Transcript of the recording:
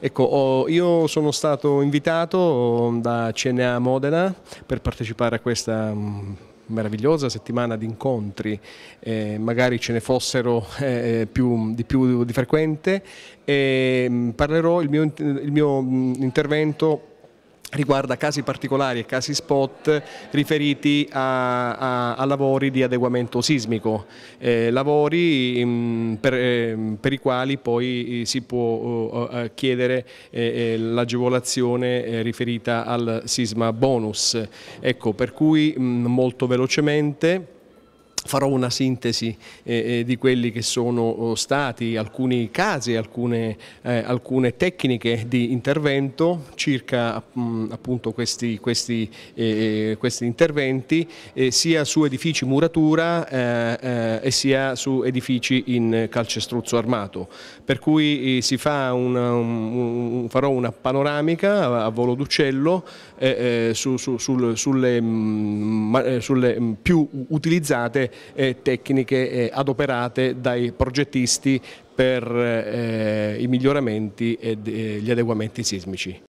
Ecco, io sono stato invitato da CNA Modena per partecipare a questa mm, meravigliosa settimana di incontri, eh, magari ce ne fossero eh, eh più, di più di frequente. E, mm, parlerò, il mio, il mio mm, intervento riguarda casi particolari e casi spot riferiti a, a, a lavori di adeguamento sismico, eh, lavori mh, mm, per, eh, per, i quali poi eh, si può eh, eh chiedere eh, l'agevolazione riferita al sisma bonus. Ecco, per cui mh, mm, molto velocemente farò una sintesi eh, eh, di quelli che sono oh, stati alcuni casi, alcune, eh, alcune tecniche di intervento circa mh, mm, appunto questi, questi, eh, eh questi interventi eh, sia su edifici muratura e sia su edifici in calcestruzzo armato. Per cui una, un, farò una panoramica a, volo d'uccello su, su, sul, sulle, mm, sulle mm, più utilizzate le eh, tecniche eh, adoperate dai progettisti per eh, i miglioramenti e gli adeguamenti sismici.